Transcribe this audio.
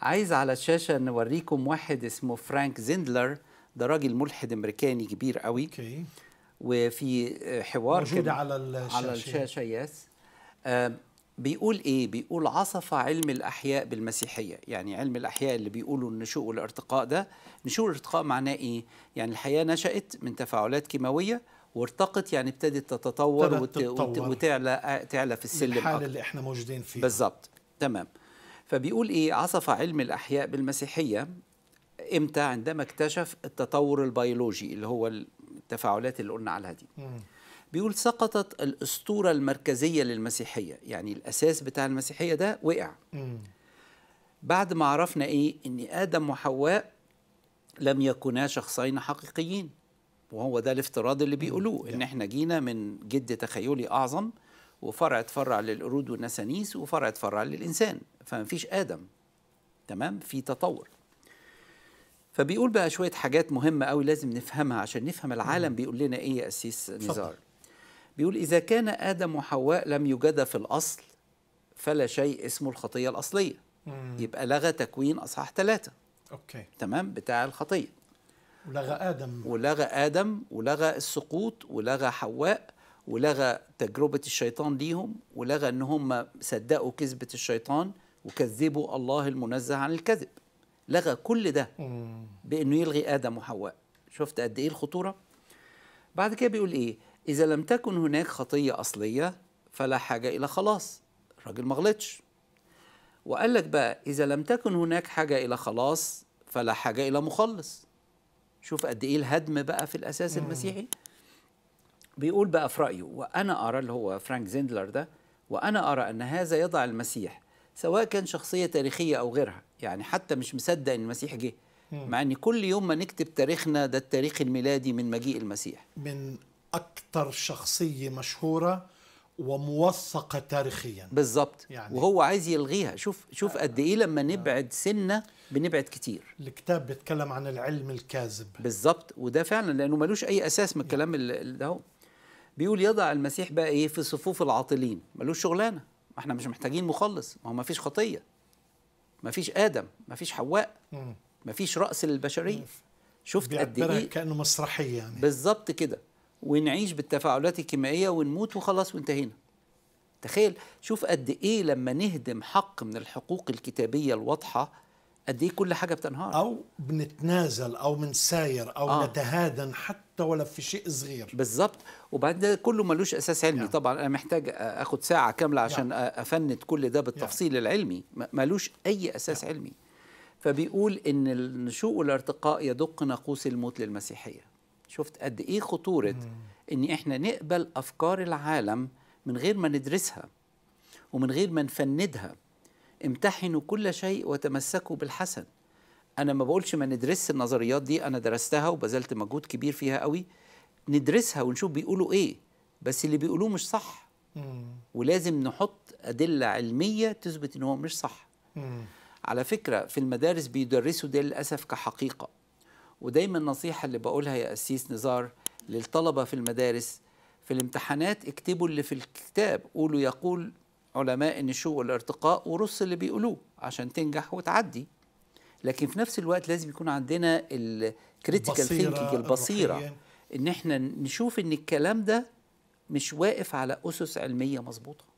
عايز على الشاشه نوريكم واحد اسمه فرانك زيندلر ده راجل ملحد امريكاني كبير قوي اوكي وفي آه، حوار كده على الشاشه على الشاشه يس آه بيقول ايه بيقول عصف علم الاحياء بالمسيحيه يعني علم الاحياء اللي بيقولوا النشوء والارتقاء ده نشوء والارتقاء معناه ايه يعني الحياه نشات من تفاعلات كيماويه وارتقت يعني ابتدت تتطور وتعلى آه، تعلى في السلم الحاله اللي احنا موجودين فيه بالظبط تمام فبيقول إيه عصف علم الأحياء بالمسيحية إمتى عندما اكتشف التطور البيولوجي اللي هو التفاعلات اللي قلنا عليها دي بيقول سقطت الأسطورة المركزية للمسيحية يعني الأساس بتاع المسيحية ده وقع بعد ما عرفنا إيه إن آدم وحواء لم يكونا شخصين حقيقيين وهو ده الافتراض اللي بيقولوه ان احنا جينا من جد تخيلي اعظم وفرع اتفرع للقرود والنسانيس وفرع اتفرع للإنسان فما فيش آدم تمام في تطور فبيقول بقى شوية حاجات مهمة أوي لازم نفهمها عشان نفهم العالم بيقول لنا إيه يا أسيس نزار بيقول إذا كان آدم وحواء لم يوجدا في الأصل فلا شيء اسمه الخطية الأصلية يبقى لغى تكوين أصحاح ثلاثة أوكي تمام بتاع الخطية ولغى آدم ولغى آدم ولغى السقوط ولغى حواء ولغى تجربة الشيطان ليهم ولغى أن هم صدقوا كذبة الشيطان وكذبوا الله المنزه عن الكذب لغى كل ده بأنه يلغي آدم وحواء شفت قد إيه الخطورة؟ بعد كده بيقول إيه إذا لم تكن هناك خطية أصلية فلا حاجة إلى خلاص الراجل ما غلطش وقال لك بقى إذا لم تكن هناك حاجة إلى خلاص فلا حاجة إلى مخلص شوف قد إيه الهدم بقى في الأساس المسيحي بيقول بقى في رأيه وأنا أرى اللي هو فرانك زيندلر ده وأنا أرى أن هذا يضع المسيح سواء كان شخصية تاريخية أو غيرها يعني حتى مش مصدق أن المسيح جه مع أن كل يوم ما نكتب تاريخنا ده التاريخ الميلادي من مجيء المسيح من أكثر شخصية مشهورة وموثقة تاريخيا بالظبط يعني وهو عايز يلغيها شوف شوف آه، قد إيه لما نبعد آه. سنة بنبعد كتير الكتاب بيتكلم عن العلم الكاذب بالظبط وده فعلا لأنه ملوش أي أساس من يعني الكلام ده بيقول يضع المسيح بقى ايه في صفوف العاطلين ملوش شغلانه ما احنا مش محتاجين مخلص ما هو ما فيش خطيه ما فيش ادم ما فيش حواء ما فيش راس للبشريه شفت قد ايه كانه مسرحيه يعني بالظبط كده ونعيش بالتفاعلات الكيميائيه ونموت وخلاص وانتهينا تخيل شوف قد ايه لما نهدم حق من الحقوق الكتابيه الواضحه قد ايه كل حاجه بتنهار او بنتنازل او بنساير او آه. نتهادن حتى ولو في شيء صغير بالظبط وبعد ده كله ملوش اساس علمي يعني. طبعا انا محتاج اخد ساعه كامله عشان يعني. افند كل ده نعم. بالتفصيل يعني. العلمي ملوش اي اساس يعني. علمي فبيقول ان النشوء والارتقاء يدق ناقوس الموت للمسيحيه شفت قد ايه خطوره مم. ان احنا نقبل افكار العالم من غير ما ندرسها ومن غير ما نفندها امتحنوا كل شيء وتمسكوا بالحسن انا ما بقولش ما ندرس النظريات دي انا درستها وبذلت مجهود كبير فيها قوي ندرسها ونشوف بيقولوا ايه بس اللي بيقولوه مش صح ولازم نحط ادله علميه تثبت ان هو مش صح على فكره في المدارس بيدرسوا ده للاسف كحقيقه ودايما النصيحه اللي بقولها يا اسيس نزار للطلبه في المدارس في الامتحانات اكتبوا اللي في الكتاب قولوا يقول علماء النشوء والارتقاء ورص اللي بيقولوه عشان تنجح وتعدي لكن في نفس الوقت لازم يكون عندنا الكريتيكال ثينكينج البصيره ان احنا نشوف ان الكلام ده مش واقف على اسس علميه مظبوطه